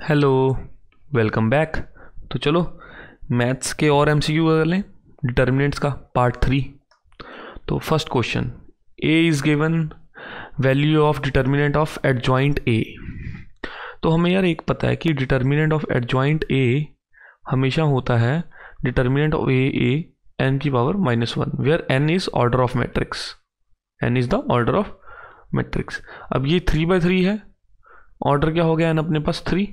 hello welcome back तो चलो maths के और एम एमसीक्यू कर लें डिटर्मिनेंट्स का पार्ट थ्री तो first question A is given value of determinant of adjoint A तो हमें यार एक पता है कि डिटर्मिनेंट ऑफ एडजॉइंट ए हमेशा होता है determinant of A A n की power minus one where n is order of matrix n is the order of matrix अब ये थ्री बाई थ्री है ऑर्डर क्या हो गया एन अपने पास थ्री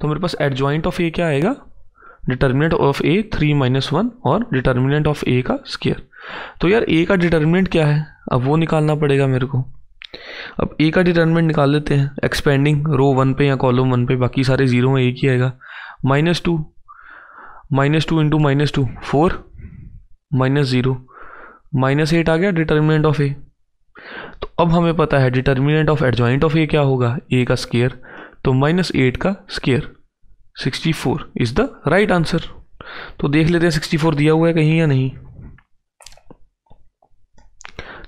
तो मेरे पास एडजॉइंट ऑफ ए क्या आएगा determinant of A three minus one और डिटर्मिनेंट ऑफ ए का स्केयर तो यार ए का डिटर्मिनेंट क्या है अब वो निकालना पड़ेगा मेरे को अब ए का डिटर्मिनेंट निकाल लेते हैं एक्सपेंडिंग रो वन पे या कॉलम वन पे बाकी सारे जीरो में एक ही आएगा minus two minus two into minus two four minus zero minus eight आ गया डिटर्मिनेंट ऑफ ए तो अब हमें पता है determinant of adjoint of A क्या होगा ए का स्केयर तो माइनस एट का square 64 is the right answer तो देख लेते हैं 64 दिया हुआ है कहीं या नहीं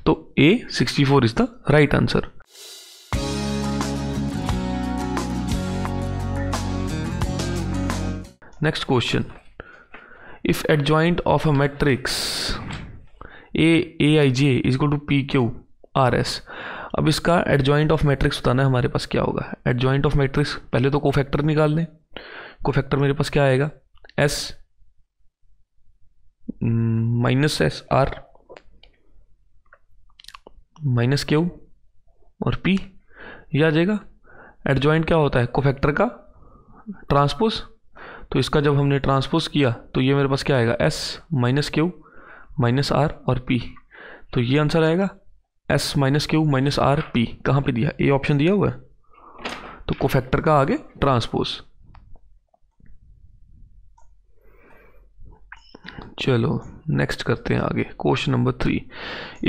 तो A 64 is the right answer next question if adjoint of a matrix A A I J is two P Q R S अब इसका एडजॉइंट ऑफ मैट्रिक्स बताना है हमारे पास क्या होगा एडजॉइंट ऑफ मैट्रिक्स पहले तो कोफैक्टर निकाल दें कोफैक्टर मेरे पास क्या आएगा S minus S R minus Q और पी ये आ जाएगा एडजॉइंट क्या होता है कोफैक्टर का ट्रांसपोज तो इसका जब हमने ट्रांसपोज किया तो ये मेरे पास क्या आएगा S minus Q minus R और पी तो ये आंसर आएगा S minus Q minus R P कहाँ पर दिया ए ऑप्शन दिया हुआ है तो कोफैक्टर का आगे ट्रांसपोज चलो नेक्स्ट करते हैं आगे question number three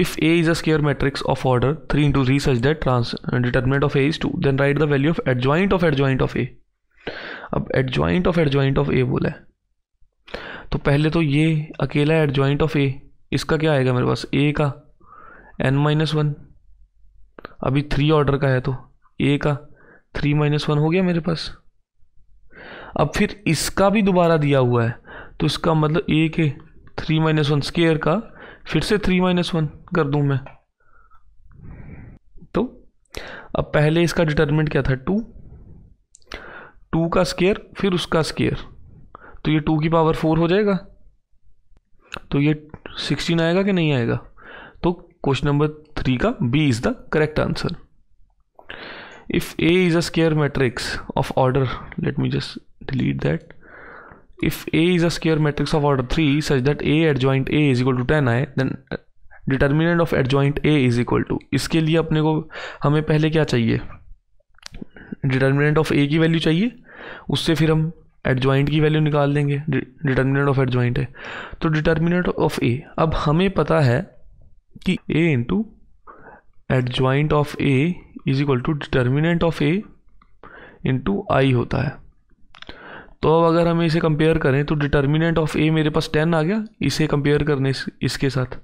if A is a square matrix of order three into three such that trans determinant of A is two then write the value of adjoint of adjoint of A अब adjoint of adjoint of A बोला है तो पहले तो ये अकेला adjoint of ए इसका क्या आएगा मेरे पास ए का एन माइनस वन अभी थ्री ऑर्डर का है तो ए का थ्री माइनस वन हो गया मेरे पास अब फिर इसका भी दोबारा दिया हुआ है तो इसका मतलब एक है थ्री माइनस वन स्केयर का फिर से थ्री माइनस वन कर दूं मैं तो अब पहले इसका डिटर्मेंट क्या था टू टू का स्केयर फिर उसका स्केयर तो ये टू की पावर फोर हो जाएगा तो ये सिक्सटीन आएगा कि नहीं आएगा तो क्वेश्चन नंबर थ्री का B is the correct answer if A is a square matrix of order let me just delete that if A is a square matrix of order 3 such that A adjoint A is equal to आए then determinant of joint A is equal to इसके लिए अपने को हमें पहले क्या चाहिए determinant of ए की वैल्यू चाहिए उससे फिर हम एडजॉइंट की वैल्यू निकाल देंगे डिटर्मिनेंट ऑफ एडजॉइंट है तो डिटर्मिनेंट ऑफ ए अब हमें पता है कि A into adjoint of A is equal to determinant of A into I होता है तो अब अगर हम इसे कंपेयर करें तो डिटर्मिनेंट ऑफ ए मेरे पास टेन आ गया इसे कंपेयर करने इस, इसके साथ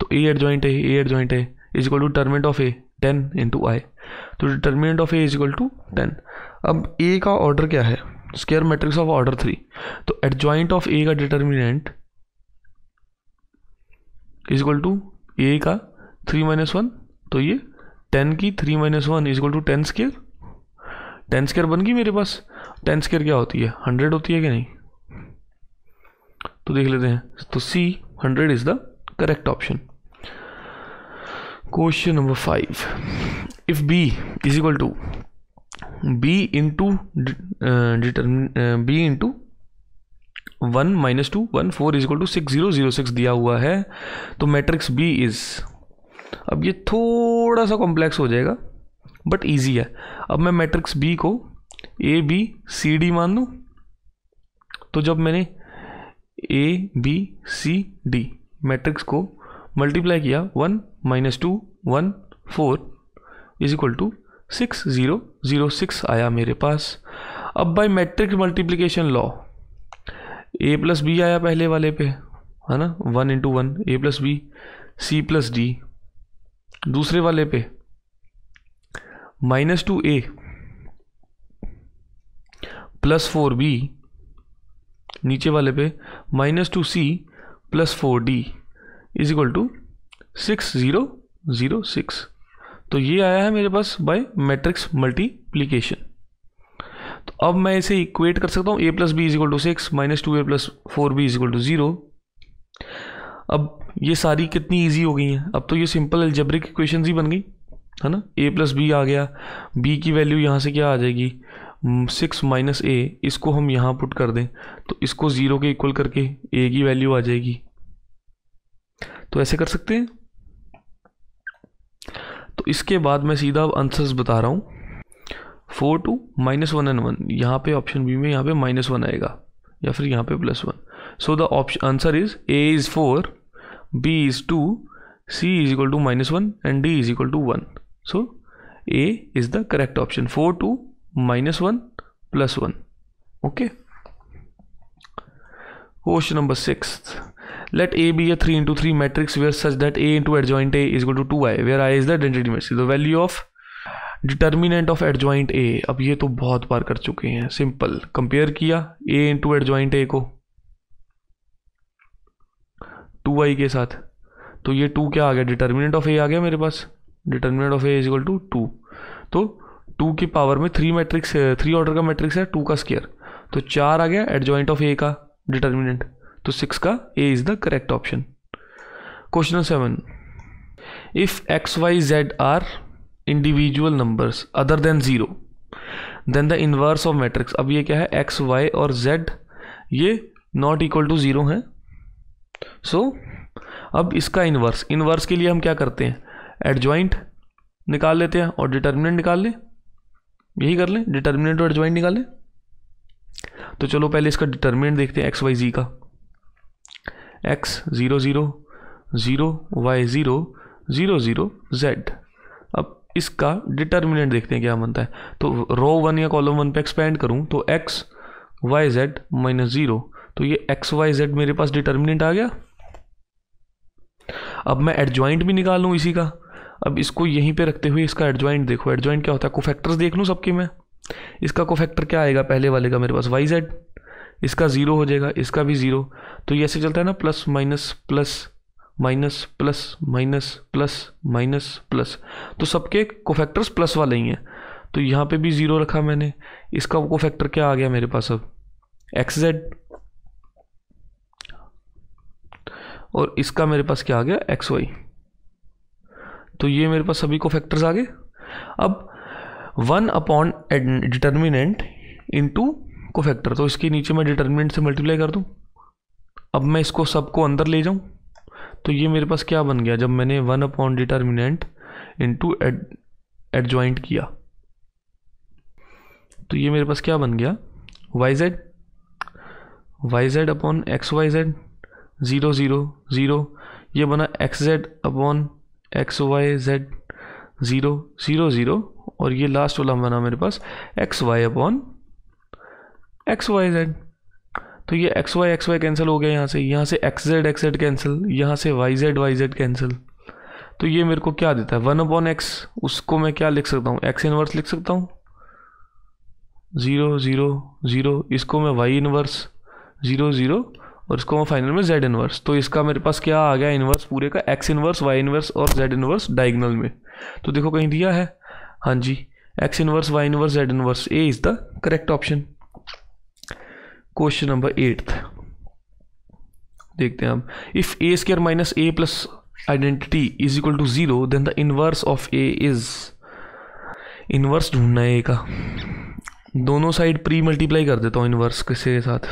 तो ए एड जॉइंट है ए एड जॉइंट है is equal to determinant of A ten into I तो determinant of A is equal to ten अब ए का ऑर्डर क्या है square matrix of order three तो एट जॉइंट ऑफ ए का determinant is equal to A का three minus one तो ये टेन की three minus one is equal to ten square ten square बन गई मेरे पास टेन स्केयर क्या होती है हंड्रेड होती है कि नहीं तो देख लेते हैं तो C hundred is the correct option question number five if B is equal to B into determine B into one minus two one four is equal to six zero zero six दिया हुआ है तो matrix B is अब ये थोड़ा सा complex हो जाएगा बट ईजी है अब मैं मैट्रिक्स बी को ए बी सी डी मान लू तो जब मैंने A B C D matrix को मल्टीप्लाई किया one minus two one four is equal to six zero zero six आया मेरे पास अब by matrix multiplication law A plus B आया पहले वाले पे है ना one into one A plus B C plus D दूसरे वाले पे minus two A plus four B नीचे वाले पे minus two C plus four D is equal to six zero zero six तो ये आया है मेरे पास बाय मैट्रिक्स मल्टीप्लीकेशन तो अब मैं इसे इक्वेट कर सकता हूँ A plus B is equal to six minus two A plus four B is equal to zero अब ये सारी कितनी इजी हो गई हैं अब तो ये सिंपल एल्जेब्रिक इक्वेशन ही बन गई है ना ए प्लस बी आ गया बी की वैल्यू यहाँ से क्या आ जाएगी सिक्स माइनस ए इसको हम यहाँ पुट कर दें तो इसको ज़ीरो के इक्वल करके ए की वैल्यू आ जाएगी तो ऐसे कर सकते हैं तो इसके बाद मैं सीधा अब आंसर्स बता रहा हूँ four two minus one and one यहाँ पे ऑप्शन बी में यहाँ पे माइनस वन आएगा या फिर यहाँ पे plus one so the option answer is A is four B is two C is equal to minus one and D is equal to one so A is the correct option four two minus one plus one okay question number six B A three into three matrix where such that A into a joint A is go to two I where I is the identity matrix the value of determinant of joint A अब ये तो बहुत बार कर चुके हैं simple compare किया ए into joint ए को to आई के साथ तो ये टू क्या आ गया डिटर्मिनेंट ऑफ ए आ गया मेरे पास determinant of A is equal to two two two की पावर में थ्री मैट्रिक्स है थ्री ऑर्डर का मैट्रिक्स है टू का स्केयर तो चार आ गया एट ऑफ ए का डिटर्मिनेंट तो सिक्स का A is the correct option question seven if X Y Z are individual numbers other than zero then the inverse of matrix अब ये क्या है एक्स वाई और जेड ये नॉट इक्वल टू ज़ीरो है so अब इसका इन्वर्स इनवर्स के लिए हम क्या करते हैं एडजॉइंट निकाल लेते हैं और डिटर्मिनेंट निकाल लें यही कर लें डिटर्मिनेंट और एडजॉइंट निकालें तो चलो पहले इसका डिटर्मिनेंट देखते हैं एक्स वाई जी का X zero zero zero Y zero zero zero Z अब इसका डिटर्मिनेंट देखते हैं क्या बनता है तो रो वन या कॉलम वन पे एक्सपेंड करूं तो X Y Z minus zero तो ये एक्स वाई जेड मेरे पास डिटर्मिनेंट आ गया अब मैं एडजॉइंट भी निकाल लूं इसी का अब इसको यहीं पे रखते हुए इसका एडजॉइंट देखो एडजॉइंट क्या होता है कोफैक्टर्स देख लूँ सबके मैं इसका कोफैक्टर क्या आएगा पहले वाले का मेरे पास वाई जेड इसका ज़ीरो हो जाएगा इसका भी ज़ीरो तो ये ऐसे चलता है ना plus minus plus minus plus minus plus minus plus तो सबके कोफैक्टर्स प्लस वाले ही हैं तो यहाँ पे भी ज़ीरो रखा मैंने इसका कोफैक्टर क्या आ गया मेरे पास अब एक्स जेड और इसका मेरे पास क्या आ गया एक्स वाई तो ये मेरे पास सभी को फैक्टर्स आ गए अब one upon determinant into cofactor तो इसके नीचे मैं डिटर्मिनेंट से मल्टीप्लाई कर दूँ अब मैं इसको सबको अंदर ले जाऊँ तो ये मेरे पास क्या बन गया जब मैंने one upon determinant into adjoint किया तो ये मेरे पास क्या बन गया y z y z upon x Y z zero zero zero ये बना x z upon x Y z zero zero zero और ये लास्ट वाला बना मेरे पास x y upon x Y z तो ये x y x y cancel हो गया यहाँ से यहाँ से x z x z cancel यहाँ से y z y z cancel तो ये मेरे को क्या देता है वन अपॉन एक्स उसको मैं क्या लिख सकता हूँ एक्स इनवर्स लिख सकता हूँ ज़ीरो ज़ीरो ज़ीरो इसको मैं वाई इनवर्स ज़ीरो ज़ीरो और इसको मैं फाइनल में जेड इनवर्स तो इसका मेरे पास क्या आ गया इनवर्स पूरे का एक्स इनवर्स वाई इनवर्स और जेड इनवर्स डाइगनल में तो देखो कहीं दिया है हाँ जी x inverse y inverse z inverse A is the correct option question number eight देखते हैं हम if A square minus A plus identity is equal to zero then the inverse of A is inverse ढूंढना है A का दोनों side pre multiply कर देता हूँ इनवर्स के साथ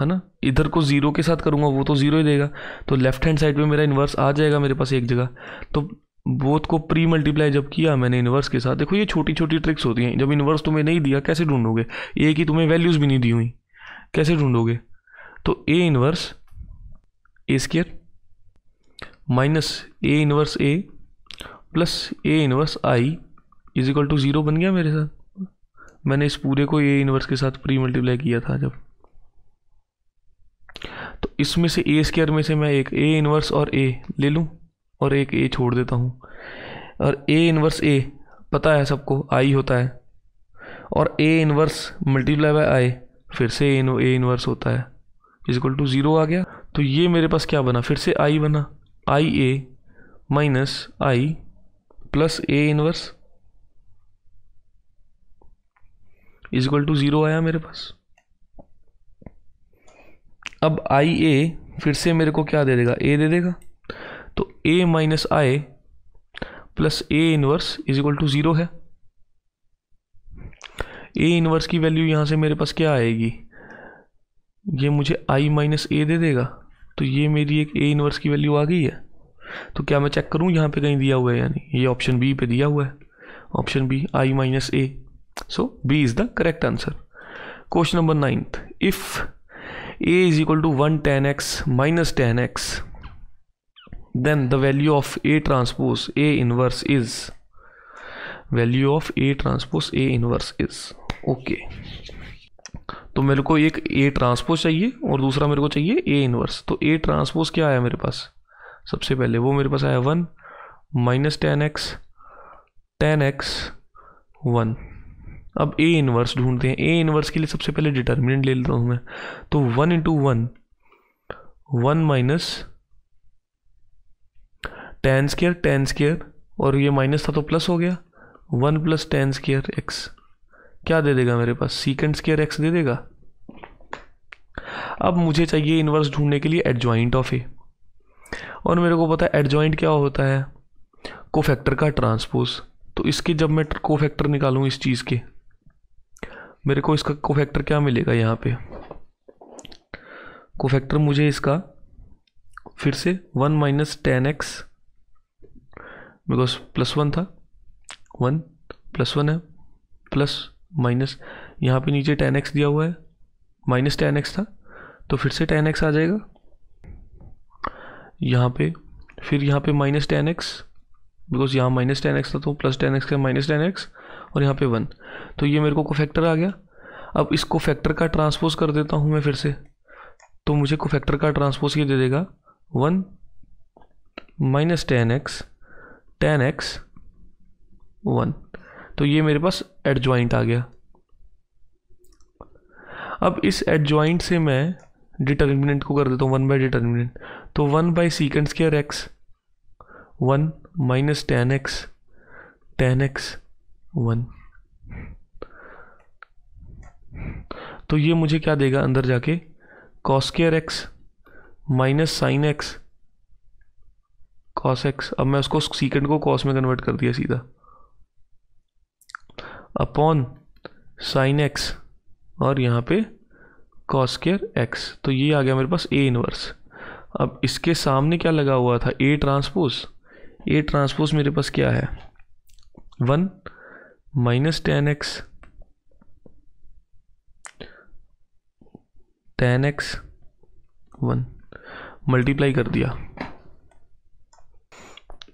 है ना इधर को ज़ीरो के साथ करूँगा वो तो ज़ीरो ही देगा तो लेफ्ट हैंड साइड पे मेरा इन्वर्स आ जाएगा मेरे पास एक जगह तो बोथ को प्री मल्टीप्लाई जब किया मैंने इन्वर्स के साथ देखो ये छोटी छोटी ट्रिक्स होती हैं जब इन्वर्स तुम्हें नहीं दिया कैसे ढूंढोगे ए की तुम्हें वैल्यूज़ भी नहीं दी हुई कैसे ढूंढोगे तो A inverse A square minus A inverse A plus A inverse I is equal to zero बन गया मेरे साथ मैंने इस पूरे को ए इन्वर्स के साथ प्री मल्टीप्लाई किया था जब इसमें से ए स्केयर में से मैं एक ए इनवर्स और ए ले लूँ और एक ए छोड़ देता हूँ और ए इनवर्स ए पता है सबको आई होता है और A inverse multiply by I फिर से ए ए इनवर्स होता है इजिकल टू ज़ीरो आ गया तो ये मेरे पास क्या बना फिर से आई बना I A minus I plus A inverse is equal to zero आया मेरे पास अब आई ए फिर से मेरे को क्या दे देगा ए दे देगा तो A minus I plus A inverse is equal to zero है ए इनवर्स की वैल्यू यहाँ से मेरे पास क्या आएगी ये मुझे आई माइनस ए दे देगा तो ये मेरी एक ए इनवर्स की वैल्यू आ गई है तो क्या मैं चेक करूँ यहाँ पे कहीं दिया हुआ है यानी ये ऑप्शन बी पे दिया हुआ है option B I minus A so B is the correct answer question number ninth if A is equal to one ten x minus ten x then the value of A transpose A inverse is value of A transpose A inverse is okay तो मेरे को एक A transpose चाहिए और दूसरा मेरे को चाहिए ए इनवर्स तो ए ट्रांसपोज क्या आया मेरे पास सबसे पहले वो मेरे पास आया one minus ten x ten x one अब ए इनवर्स ढूंढते हैं ए इनवर्स के लिए सबसे पहले डिटर्मिनेंट ले लेता हूँ मैं तो one into one one minus ten square ten square और ये माइनस था तो प्लस हो गया one plus ten square x क्या दे देगा मेरे पास सीकेंड स्केयर एक्स दे देगा अब मुझे चाहिए इनवर्स ढूंढने के लिए एडजॉइंट ऑफ ए और मेरे को पता है एडजॉइंट क्या होता है कोफैक्टर का ट्रांसपोज तो इसके जब मैं कोफैक्टर निकालूं इस चीज़ के मेरे को इसका कोफैक्टर क्या मिलेगा यहाँ पे कोफैक्टर मुझे इसका फिर से one minus ten x because plus one था वन प्लस वन है प्लस माइनस यहाँ पे नीचे टेन एक्स दिया हुआ है माइनस टेन एक्स था तो फिर से टेन एक्स आ जाएगा यहाँ पे फिर यहाँ पे माइनस टेन एक्स बिकॉज यहाँ माइनस टेन एक्स था तो प्लस टेन एक्स का माइनस टेन एक्स और यहाँ पे वन तो ये मेरे को कोफैक्टर आ गया अब इसको फैक्टर का ट्रांसपोज कर देता हूँ मैं फिर से तो मुझे कोफैक्टर का ट्रांसपोज ये दे देगा one minus ten x ten x one तो ये मेरे पास एडजॉइंट आ गया अब इस एडजॉइंट से मैं डिटर्मिनेंट को कर देता हूँ वन बाई डिटर्मिनेंट तो one by secant square x one minus ten x ten x one तो ये मुझे क्या देगा अंदर जाके cos square x minus sine x cos x अब मैं उसको सीकेंड को कॉस में कन्वर्ट कर दिया सीधा अपॉन साइन एक्स और यहाँ पे कॉस्केयर एक्स तो ये आ गया मेरे पास ए इनवर्स अब इसके सामने क्या लगा हुआ था ए ट्रांसपोज ए ट्रांसपोज मेरे पास क्या है one minus ten x ten x one multiply कर दिया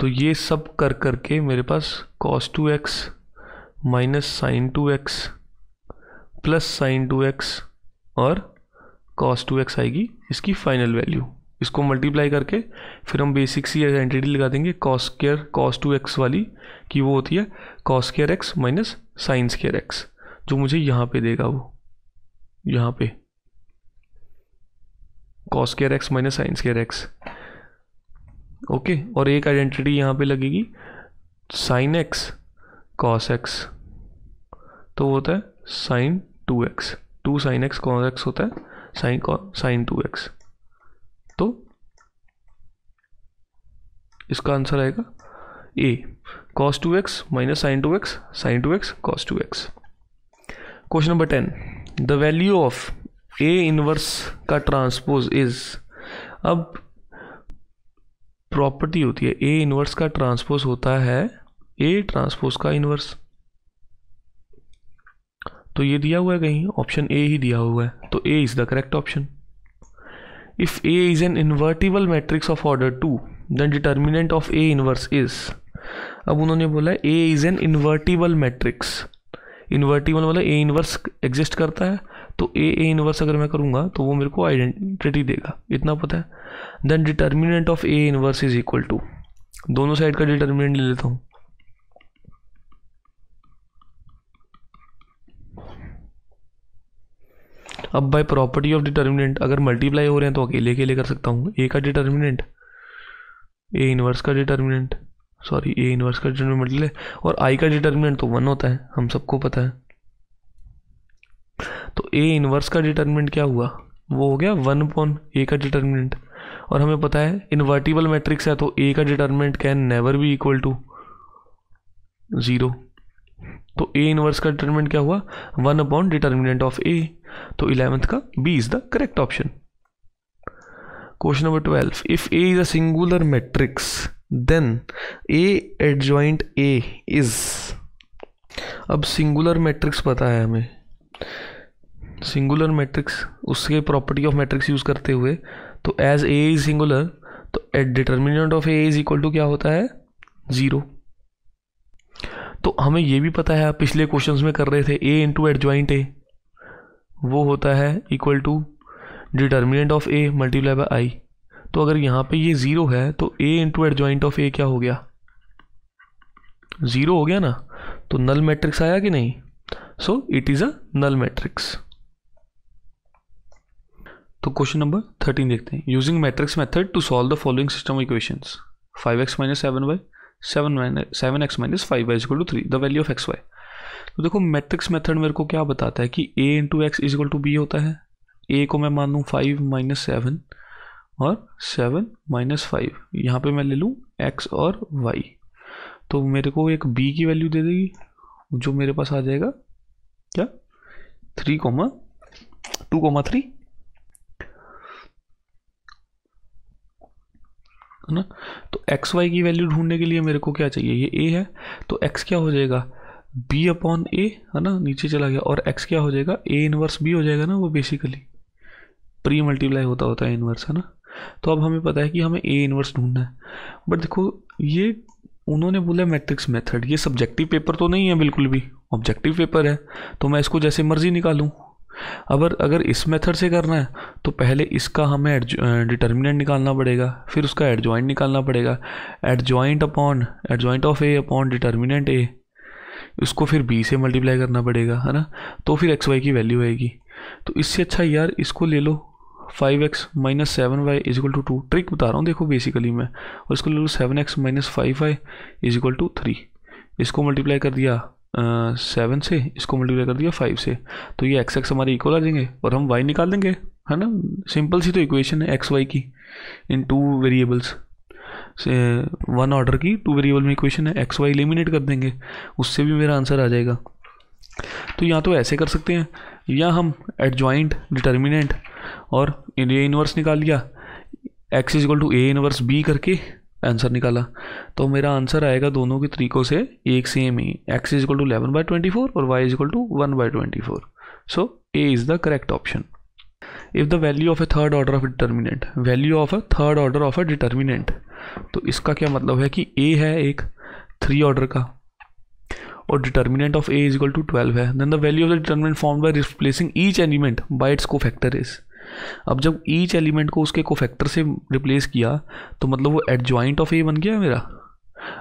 तो ये सब कर करके मेरे पास cos two x minus sine two x plus sine two x और कॉस टू एक्स आएगी इसकी फाइनल वैल्यू इसको मल्टीप्लाई करके फिर हम बेसिक सी एंटिटी लगा देंगे cos square cos two x वाली कि वो होती है cos square x minus sine square x जो मुझे यहाँ पे देगा वो यहाँ पे cos square x minus sine square x okay और एक आइडेंटिटी यहाँ पे लगेगी साइन एक्स कॉस एक्स तो वो होता है sine two x two sine x cos x होता है साइन साइन टू एक्स तो इसका आंसर आएगा A cos two x minus sine two x sine two x cos two x question number ten the value of A inverse का transpose is अब property होती है A inverse का transpose होता है ए ट्रांसपोज का inverse तो ये दिया हुआ है कहीं ऑप्शन ए ही दिया हुआ है तो A is the correct option if A is an invertible matrix of order two then determinant of A inverse is अब उन्होंने बोला A is an invertible matrix invertible मतलब ए इनवर्स एग्जिस्ट करता है तो ए ए इनवर्स अगर मैं करूँगा तो वो मेरे को आइडेंटिटी देगा इतना पता है then determinant of A inverse is equal to दोनों साइड का डिटर्मिनेंट ले लेता हूँ अब बाय प्रॉपर्टी ऑफ डिटर्मिनेंट अगर मल्टीप्लाई हो रहे हैं तो अकेले अकेले कर सकता हूँ ए का डिटर्मिनेंट ए इनवर्स का डिटर्मिनेंट सॉरी ए इनवर्स का डिटर्मिनेंट मल्टीप्लाई और आई का डिटर्मिनेंट तो वन होता है हम सबको पता है तो ए इनवर्स का डिटर्मिनेंट क्या हुआ वो हो गया वन पॉन ए का डिटर्मिनेंट और हमें पता है इन्वर्टिबल मैट्रिक्स है तो ए का determinant can never be equal to zero तो ए इनवर्स का डिटर्मिनेंट क्या हुआ one upon determinant of A तो इलेवेंथ का B is the correct option question number twelve if A is a singular matrix then A adjoint A is अब singular matrix पता है हमें सिंगुलर मैट्रिक्स उसके प्रॉपर्टी ऑफ मैट्रिक्स यूज़ करते हुए तो एज ए इज सिंगुलर तो at determinant of A is equal to क्या होता है ज़ीरो तो हमें ये भी पता है आप पिछले क्वेश्चन में कर रहे थे ए इंटू ज्वाइंट ए वो होता है equal to determinant of A multiply by I तो अगर यहाँ पे ये ज़ीरो है तो A into joint of A क्या हो गया ज़ीरो हो गया ना तो नल मैट्रिक्स आया कि नहीं so it is a null matrix तो क्वेश्चन नंबर थर्टीन देखते हैं using matrix method to solve the following system equations five x minus seven by seven minus seven x minus five y equal to three the value of x y तो देखो matrix method मेरे को क्या बताता है कि A into x equal to B होता है ए को मैं मान लूँ फाइव माइनस सेवन और सेवन माइनस फाइव यहाँ पर मैं ले लूँ एक्स और वाई तो मेरे को एक बी की वैल्यू दे देगी जो मेरे पास आ जाएगा क्या three comma two comma three है ना तो एक्स वाई की वैल्यू ढूंढने के लिए मेरे को क्या चाहिए ये ए है तो एक्स क्या हो जाएगा बी अपॉन ए है ना नीचे चला गया और एक्स क्या हो जाएगा ए इनवर्स बी हो जाएगा ना वो बेसिकली प्री मल्टीप्लाई होता होता है इनवर्स है ना तो अब हमें पता है कि हमें ए इनवर्स ढूंढना है बट देखो ये उन्होंने बोला मैट्रिक्स मेथड ये सब्जेक्टिव पेपर तो नहीं है बिल्कुल भी ऑब्जेक्टिव पेपर है तो मैं इसको जैसे मर्जी निकालूँ अगर अगर इस मेथड से करना है तो पहले इसका हमें डिटर्मिनेंट निकालना पड़ेगा फिर उसका एडजॉइंट निकालना पड़ेगा adjoint upon adjoint of A upon determinant A उसको फिर बी से मल्टीप्लाई करना पड़ेगा है ना तो फिर एक्स वाई की वैल्यू आएगी तो इससे अच्छा यार इसको ले लो five x minus seven y is equal to two trick बता रहा हूँ देखो बेसिकली मैं और इसको ले लो seven x minus five y is equal to three इसको मल्टीप्लाई कर दिया सेवन से इसको मल्टीप्लाई कर दिया फाइव से तो ये एक्स एक्स हमारे इक्वल आ जाएंगे और हम वाई निकाल देंगे है ना सिंपल सी तो इक्वेशन है एक्स वाई की इन टू वेरिएबल्स से वन ऑर्डर की टू वेरिएबल में इक्वेशन है एक्स वाई एलिमिनेट कर देंगे उससे भी मेरा आंसर आ जाएगा तो या तो ऐसे कर सकते हैं या हम एडजॉइंट डिटर्मिनेंट और ये इनवर्स निकाल लिया x is equal to A inverse B करके आंसर निकाला तो मेरा आंसर आएगा दोनों के तरीकों से एक सेम ही x is equal to eleven by twenty four और y is equal to one by twenty four so A is the correct option if the value of a third order of determinant value of a third order of a determinant तो इसका क्या मतलब है कि ए है एक three order का और determinant of A is equal to twelve है then the value of the determinant form by replacing each element by its cofactor is अब जब ईच एलिमेंट को उसके कोफैक्टर से रिप्लेस किया तो मतलब वो एडजॉइंट ऑफ ए बन गया मेरा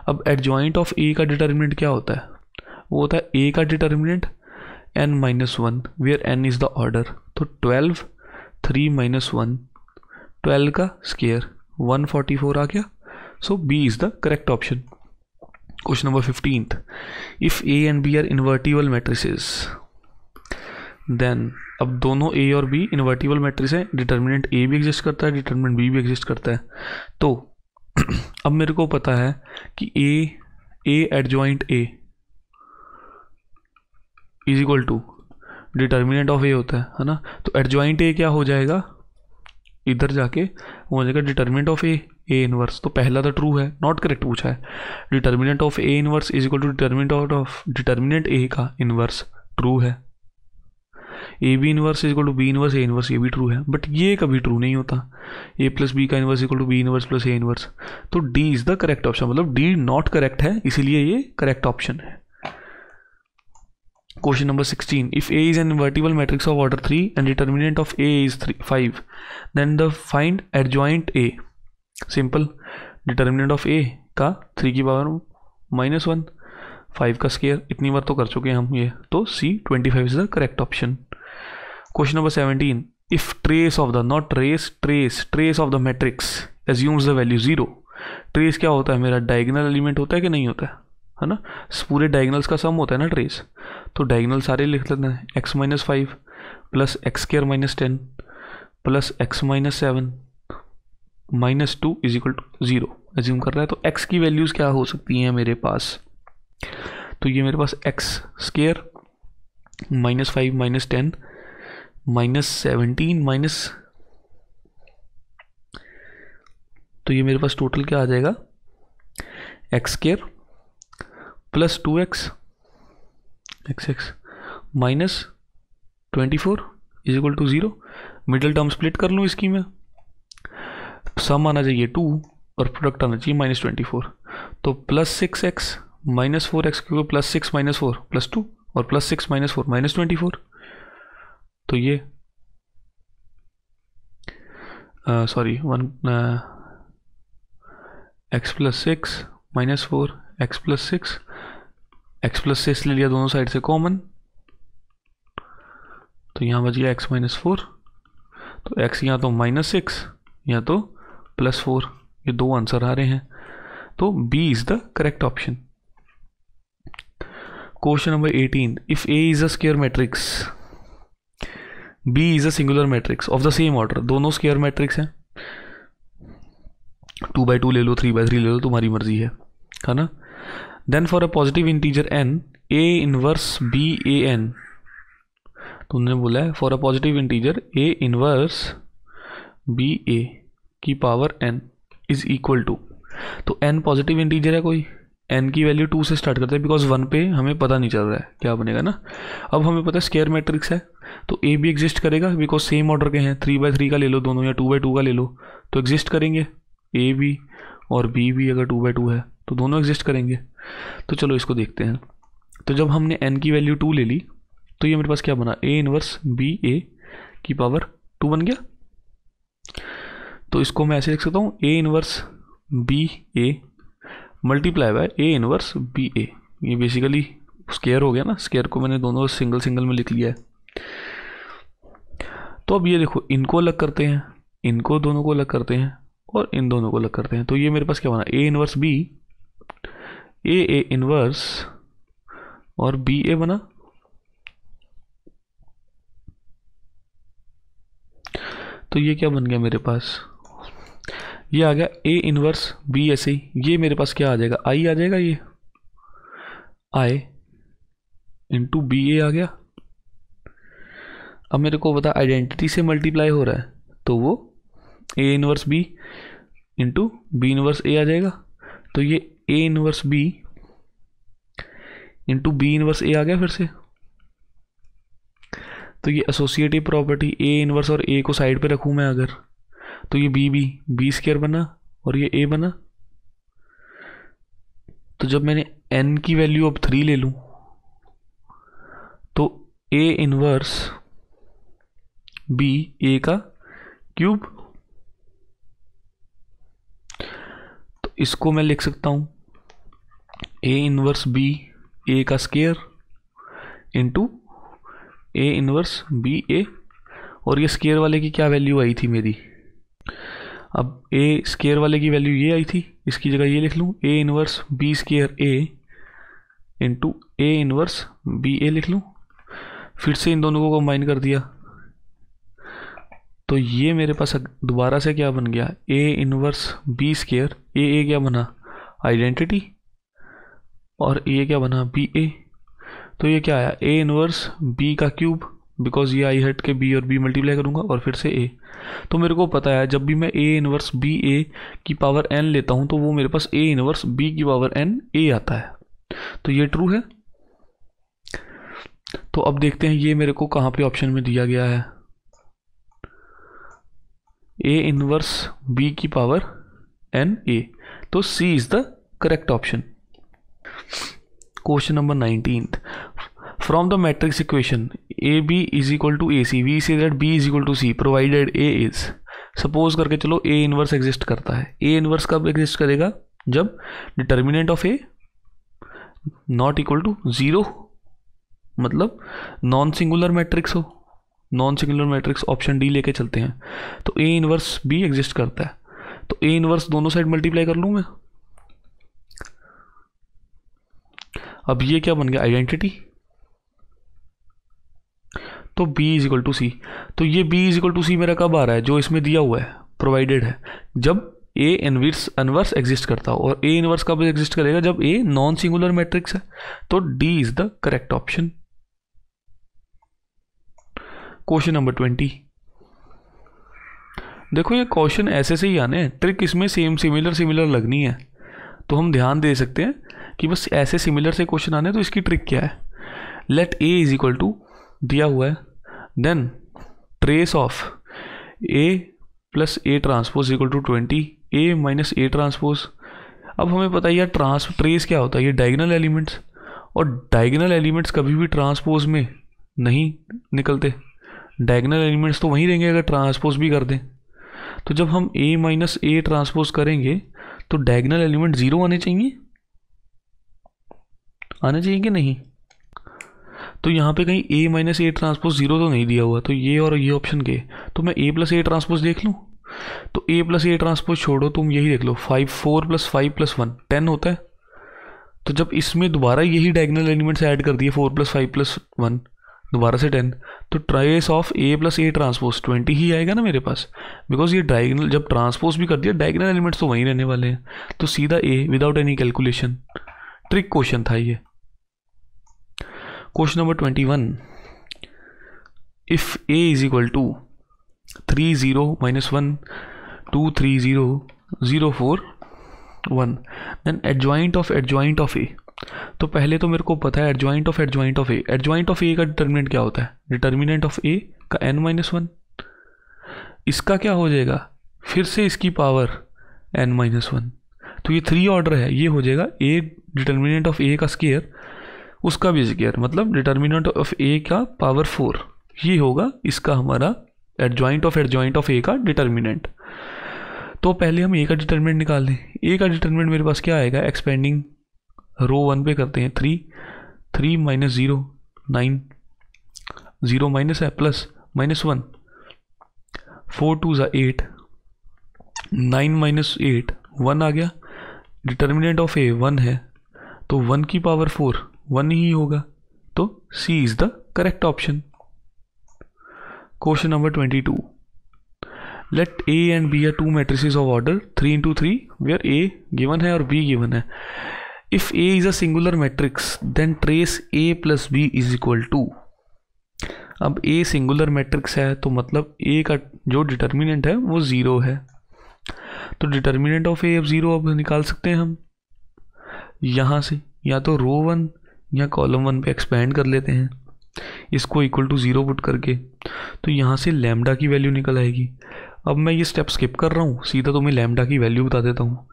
अब एडजॉइंट ऑफ ए का डिटर्मिनेंट क्या होता है वो होता है ए का determinant n minus one where n is the order तो twelve three minus one twelve का स्केयर वन फोर्टी फोर आ गया so B is the correct option question number fifteenth if A and B are invertible matrices then अब दोनों A और B invertible matrix है determinant A भी exist करता है डिटर्मिनेंट बी भी एग्जिस्ट करता है तो अब मेरे को पता है कि A A adjoint A is equal to determinant of A होता है है ना तो एडजॉइंट ए क्या हो जाएगा इधर जाके वो हो जाएगा determinant of A A inverse तो पहला तो ट्रू है नॉट करेक्ट पूछा है determinant of A inverse is equal to determinant of determinant A का इनवर्स ट्रू है A B inverse is equal to B inverse A inverse ये भी ट्रू है बट ये कभी ट्रू नहीं होता ए प्लस बी का inverse equal to B inverse plus A inverse तो D is the correct option मतलब डी नॉट करेक्ट है इसीलिए ये करेक्ट ऑप्शन है question number sixteen if A is an matrix of order three and and of A is three five 5, the find at joint A simple determinant of A का three की power minus one five का square इतनी बार तो कर चुके हैं हम ये तो C twenty five is the correct option question number seventeen if trace of the not trace trace trace of the matrix assumes the value zero trace क्या होता है मेरा डायगनल एलिमेंट होता है कि नहीं होता है है ना पूरे डायगनल्स का सम होता है ना ट्रेस तो डायगनल सारे लिख लेते हैं x minus five plus x square minus ten plus x minus seven minus two is equal to zero assume कर रहा है तो एक्स की वैल्यूज़ क्या हो सकती हैं मेरे पास तो ये मेरे पास x square minus five minus ten minus seventeen minus तो ये मेरे पास टोटल क्या आ जाएगा x square plus two x x x minus twenty four is equal to zero middle term split कर लूँ इसकी मैं सम आना चाहिए टू और प्रोडक्ट आना चाहिए माइनस ट्वेंटी फोर तो plus six x minus four x क्योंकि plus six minus four plus two और plus six minus four minus twenty four तो ये sorry one x plus six minus four x plus six x plus six ले लिया दोनों side से common तो यहाँ बच गया एक्स माइनस फोर तो एक्स या तो माइनस सिक्स या तो प्लस फोर ये दो आंसर आ रहे हैं तो B is the correct option question number eighteen if A is a square matrix B is a singular matrix of the same order दोनों स्केयर मैट्रिक्स हैं टू बाई टू ले लो three by three ले लो तुम्हारी मर्जी है है ना then for a positive integer n A inverse B A n तुमने बोला है for a positive integer A inverse B A की power n is equal to तो एन पॉजिटिव इंटीजर है कोई एन की वैल्यू टू से स्टार्ट करते हैं बिकॉज वन पे हमें पता नहीं चल रहा है क्या बनेगा ना अब हमें पता है स्केयर मैट्रिक्स है तो ए भी एग्जिस्ट करेगा बिकॉज सेम ऑर्डर के हैं थ्री बाय थ्री का ले लो दोनों या टू बाय टू का ले लो तो एग्जिस्ट करेंगे ए भी और बी भी अगर टू बाय टू है तो दोनों एग्जिस्ट करेंगे तो चलो इसको देखते हैं तो जब हमने एन की वैल्यू टू ले ली तो ये मेरे पास क्या बना ए इनवर्स बी ए की पावर टू बन गया तो इसको मैं ऐसे लिख सकता हूँ A inverse B A multiply by A inverse B A ये बेसिकली स्केयर हो गया ना स्केयर को मैंने दोनों सिंगल सिंगल में लिख लिया है तो अब ये देखो इनको अलग करते हैं इनको दोनों को अलग करते हैं और इन दोनों को अलग करते हैं तो ये मेरे पास क्या बना A inverse B A A inverse और बी ए बना तो ये क्या बन गया मेरे पास ये आ गया ए इनवर्स बी ऐसे ही ये मेरे पास क्या आ जाएगा आई आ जाएगा ये आई इंटू बी ए आ गया अब मेरे को पता आइडेंटिटी से मल्टीप्लाई हो रहा है तो वो A inverse B into B inverse A आ जाएगा तो ये A inverse B into B inverse A आ गया फिर से तो ये एसोसिएटिव प्रॉपर्टी ए इनवर्स और ए को साइड पे रखूँ मैं अगर तो ये बी बी बी स्केयर बना और ये ए बना तो जब मैंने एन की वैल्यू अब थ्री ले लूँ तो ए इनवर्स बी ए का क्यूब तो इसको मैं लिख सकता हूँ ए इनवर्स बी ए का square into A inverse B A और ये स्केयर वाले की क्या वैल्यू आई थी मेरी अब ए स्केयर वाले की वैल्यू ये आई थी इसकी जगह ये लिख लूँ A inverse B square A into A inverse B A लिख लूँ फिर से इन दोनों को कंबाइन कर दिया तो ये मेरे पास दोबारा से क्या बन गया A inverse B square A A क्या बना आइडेंटिटी और ये क्या बना बी ए तो ये क्या आया ए इनवर्स बी का क्यूब बिकॉज ये आई हट के बी और बी मल्टीप्लाई करूँगा और फिर से ए तो मेरे को पता है जब भी मैं ए इनवर्स बी ए की पावर एन लेता हूं तो वो मेरे पास ए इनवर्स बी की पावर एन ए आता है तो ये ट्रू है तो अब देखते हैं ये मेरे को कहां पे ऑप्शन में दिया गया है ए इनवर्स बी की पावर एन ए तो C is the correct option question number nineteen from the matrix equation A B is equal to A C we see that B is equal to C provided A is suppose करके चलो A inverse exist करता है A inverse कब exist करेगा जब determinant of A not equal to zero मतलब non singular matrix हो non singular matrix option D लेके चलते हैं तो ए इनवर्स बी एग्जिस्ट करता है तो ए इनवर्स दोनों साइड मल्टीप्लाई कर लूँ मैं अब ये क्या बन गया आइडेंटिटी तो b is equal to C तो ये b is equal to C मेरा कब आ रहा है जो इसमें दिया हुआ है प्रोवाइडेड है जब ए इनवर्स अनवर्स एग्जिस्ट करता हो और a इनवर्स कब एग्जिस्ट करेगा जब ए नॉन सिंगुलर मैट्रिक्स है तो D is the correct option question number twenty देखो ये क्वेश्चन ऐसे से ही आने हैं ट्रिक इसमें सेम सिमिलर सिमिलर लगनी है तो हम ध्यान दे सकते हैं कि बस ऐसे सिमिलर से क्वेश्चन आने तो इसकी ट्रिक क्या है let A is equal to दिया हुआ है then trace of A plus A transpose equal to twenty A minus A transpose अब हमें पता है यार ट्रांस ट्रेस क्या होता है ये डायगनल एलिमेंट्स और डायगनल एलिमेंट्स कभी भी ट्रांसपोज में नहीं निकलते डायगनल एलिमेंट्स तो वहीं रहेंगे अगर ट्रांसपोज भी कर दें तो जब हम ए माइनस ए ट्रांसपोज करेंगे तो डायगनल एलिमेंट ज़ीरो आने चाहिए आने चाहिए कि नहीं तो यहाँ पे कहीं A minus A transpose zero तो नहीं दिया हुआ तो ये और ये ऑप्शन के तो मैं ए प्लस ए ट्रांसपोज देख लूँ तो ए प्लस ए ट्रांसपोज छोड़ो तुम यही देख लो five four plus five plus one ten होता है तो जब इसमें दोबारा यही डायगनल एलिमेंट्स ऐड कर दिए four plus five plus one दोबारा से टेन तो trace of A plus A transpose twenty ही आएगा ना मेरे पास बिकॉज ये डायगनल जब ट्रांसपोज भी कर दिया डायगनल एलिमेंट्स तो वहीं रहने वाले हैं तो सीधा A without any calculation trick question था ये question number twenty one if A is equal to three zero minus one two three zero zero four one then adjoint of adjoint of A तो पहले तो मेरे को पता है adjoint of adjoint of A adjoint of A का determinant क्या होता है डिटर्मिनेंट ऑफ ए का एन माइनस वन इसका क्या हो जाएगा फिर से इसकी पावर एन माइनस वन तो ये थ्री ऑर्डर है ये हो जाएगा ए डिटर्मिनेंट ऑफ ए का स्केयर उसका भी बेजिकेयर मतलब डिटर्मिनेंट ऑफ ए का पावर फोर ये होगा इसका हमारा adjoint of adjoint of A का डिटर्मिनेंट तो पहले हम ए का डिटर्मिनेंट निकाल लें ए का डिटर्मिनेंट मेरे पास क्या आएगा एक्सपेंडिंग रो वन पे करते हैं three three minus zero nine zero minus है plus minus one four two ज़ा eight nine minus eight one आ गया डिटर्मिनेंट ऑफ ए वन है तो वन की पावर फोर वन ही होगा तो C is the correct option question number twenty two let A and B are two matrices of order three into three where A given है और B given है if A is a singular matrix then trace A plus B is equal to अब A singular matrix है तो मतलब ए का जो determinant है वो ज़ीरो है तो डिटर्मिनेंट ऑफ ए अब ज़ीरो अब निकाल सकते हैं हम यहां से या तो रो वन या कॉलम वन पे एक्सपेंड कर लेते हैं इसको इक्वल टू ज़ीरो पुट करके तो यहाँ से लैमडा की वैल्यू निकल आएगी अब मैं ये स्टेप स्किप कर रहा हूँ सीधा तो मैं लैमडा की वैल्यू बता देता हूँ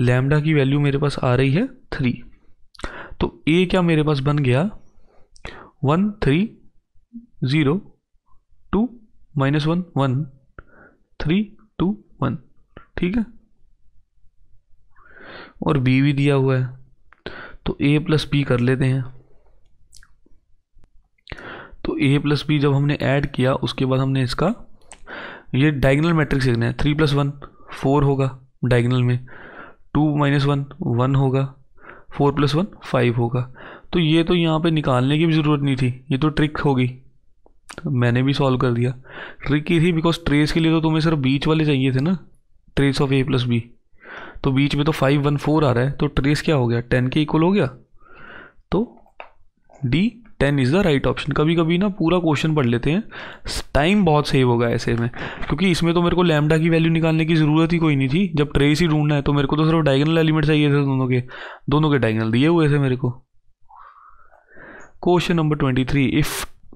लैमडा की वैल्यू मेरे पास आ रही है थ्री तो ए क्या मेरे पास बन गया one three zero two minus one one three two one ठीक है और बी भी दिया हुआ है तो ए प्लस बी कर लेते हैं तो ए प्लस बी जब हमने ऐड किया उसके बाद हमने इसका ये डायगनल मैट्रिक्स देखना है थ्री प्लस वन फोर होगा डायगनल में टू माइनस वन वन होगा फोर प्लस वन फाइव होगा तो ये तो यहाँ पे निकालने की भी ज़रूरत नहीं थी ये तो ट्रिक होगी तो मैंने भी सॉल्व कर दिया ट्रिक ही थी बिकॉज ट्रेस के लिए तो तुम्हें सिर्फ बीच वाले चाहिए थे ना trace of A plus B तो बीच में तो फाइव वन फोर आ रहा है तो ट्रेस क्या हो गया टेन के इक्वल हो गया तो D ten is the right option कभी कभी ना पूरा क्वेश्चन पढ़ लेते हैं टाइम बहुत सेव होगा ऐसे में क्योंकि इसमें तो मेरे को लैमडा की वैल्यू निकालने की ज़रूरत ही कोई नहीं थी जब ट्रेस ही ढूंढना है तो मेरे को तो सिर्फ डायगनल एलिमेंट चाहिए थे दोनों के दोनों के डायगनल दिए हुए थे मेरे को question number twenty three if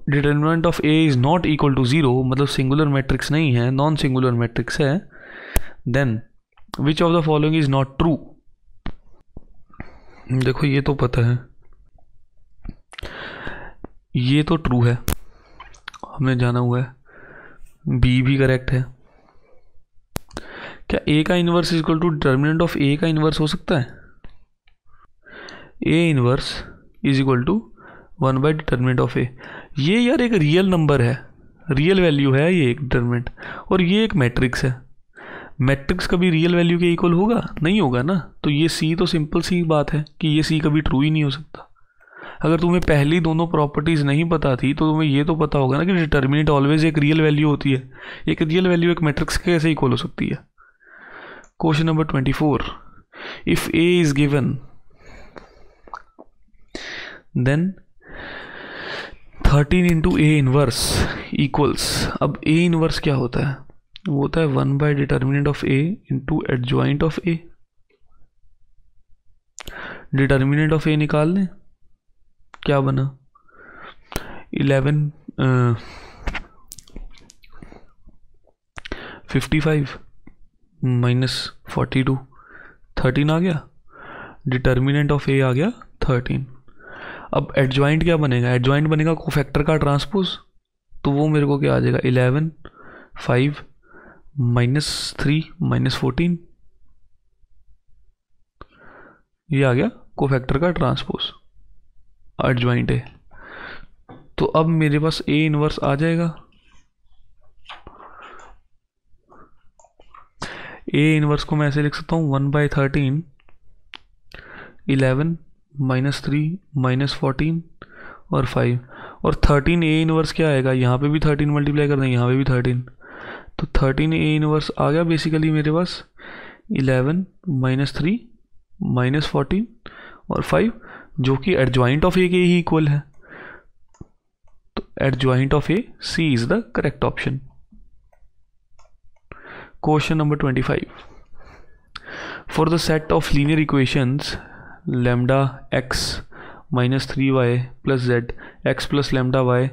determinant of A is not equal to zero मतलब सिंगुलर मैट्रिक्स नहीं है नॉन सिंगुलर मैट्रिक्स है then which of the following is not true देखो ये तो पता है ये तो ट्रू है हमने जाना हुआ है बी भी करेक्ट है क्या ए का inverse is equal to determinant of A का इन्वर्स हो सकता है A inverse is equal to one by determinant of A ये यार एक रियल नंबर है रियल वैल्यू है ये एक डिटर्मिनेंट और ये एक मैट्रिक्स है मैट्रिक्स कभी रियल वैल्यू के इक्वल होगा नहीं होगा ना तो ये सी तो सिंपल सी बात है कि ये सी कभी ट्रू ही नहीं हो सकता अगर तुम्हें पहली दोनों प्रॉपर्टीज़ नहीं पता थी तो तुम्हें ये तो पता होगा ना कि डिटर्मिनेट ऑलवेज एक रियल वैल्यू होती है एक रियल वैल्यू एक मैट्रिक्स कैसे इक्वल हो सकती है question number twenty four if A is given then thirteen into A inverse equals अब ए इनवर्स क्या होता है वो होता है one by determinant of A into adjoint of A determinant of A निकाल लें क्या बना eleven fifty five minus forty two thirteen आ गया डिटर्मिनेंट ऑफ ए आ गया थर्टीन अब एडजॉइंट क्या बनेगा एडजॉइंट बनेगा फैक्टर का ट्रांसपोज तो वो मेरे को क्या आ जाएगा eleven five minus three minus fourteen ये आ गया कोफैक्टर का ट्रांसपोज ज्वाइंट है तो अब मेरे पास ए इनवर्स आ जाएगा ए इनवर्स को मैं ऐसे लिख सकता हूँ one by thirteen eleven minus three minus fourteen और फाइव और थर्टीन ए इनवर्स क्या आएगा यहाँ पे भी थर्टीन मल्टीप्लाई कर दें यहाँ पे भी थर्टीन तो थर्टीन ए इनवर्स आ गया बेसिकली मेरे पास eleven minus three minus fourteen और फाइव जो कि ज्वाइंट ऑफ ए के ही इक्वल है तो adjoint of A C is the correct option question number twenty five for the set of linear equations x minus three y plus z x plus lambda y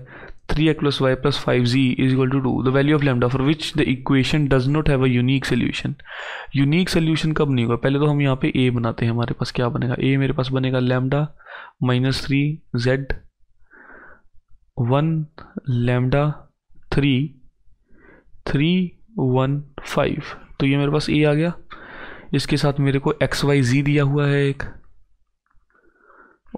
3 x plus y plus 5z is equal to 2 the value of lambda for which the equation does not have a unique solution unique solution कब नहीं होगा पहले तो हम यहाँ पे a बनाते हैं हमारे पास क्या बनेगा a मेरे पास बनेगा lambda minus three z one lambda three three one five तो ये मेरे पास ए आ गया इसके साथ मेरे को एक्स वाई जी दिया हुआ है एक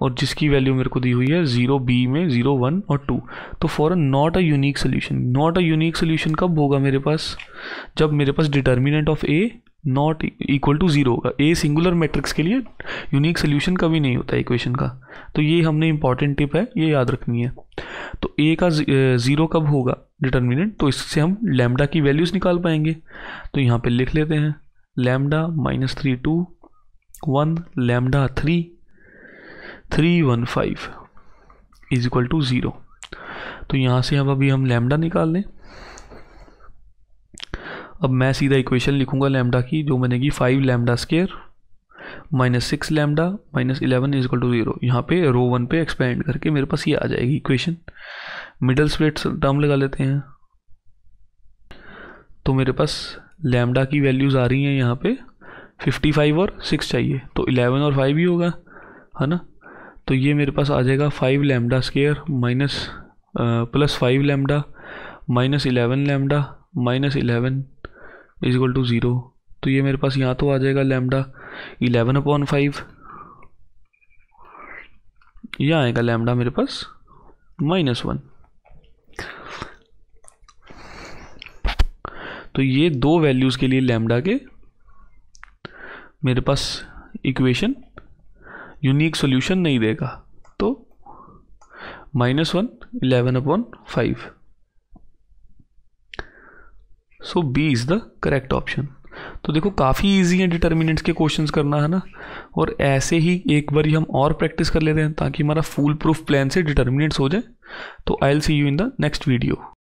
और जिसकी वैल्यू मेरे को दी हुई है ज़ीरो बी में ज़ीरो वन और टू तो for not a unique solution not a unique solution कब होगा मेरे पास जब मेरे पास determinant of A not equal to zero होगा ए सिंगुलर मैट्रिक्स के लिए यूनिक सोल्यूशन कभी नहीं होता इक्वेशन का तो ये हमने इंपॉर्टेंट टिप है ये याद रखनी है तो ए का ज़ीरो कब होगा डिटर्मिनेंट तो इससे हम लैमडा की वैल्यूज़ निकाल पाएंगे तो यहाँ पे लिख लेते हैं lambda minus three two one lambda three three one five is equal to zero तो यहाँ से अब अभी हम लैमडा निकाल लें अब मैं सीधा इक्वेशन लिखूंगा लैमडा की जो मैंने की five lambda square minus six lambda minus eleven is equal to zero यहाँ पे रो वन पे एक्सपेंड करके मेरे पास ये आ जाएगी इक्वेशन मिडल स्प्लिट टर्म लगा लेते हैं तो मेरे पास लैमडा की वैल्यूज़ आ रही हैं यहाँ पे 55 और 6 चाहिए तो 11 और 5 ही होगा है ना तो ये मेरे पास आ जाएगा five lambda square minus plus five lambda minus eleven lambda minus eleven is equal to zero तो ये मेरे पास यहाँ तो आ जाएगा लेमडा इलेवन अपॉन फाइव यह आएगा लेमडा मेरे पास माइनस वन तो ये दो वैल्यूज़ के लिए लेमडा के मेरे पास इक्वेशन यूनिक सोल्यूशन नहीं देगा तो minus one eleven upon five so B is the correct option तो देखो काफ़ी इजी है डिटर्मिनेंट्स के क्वेश्चंस करना है ना और ऐसे ही एक बार हम और प्रैक्टिस कर लेते हैं ताकि हमारा फूल प्रूफ प्लान से डिटर्मिनेंट्स हो जाए तो I'll see you in the next video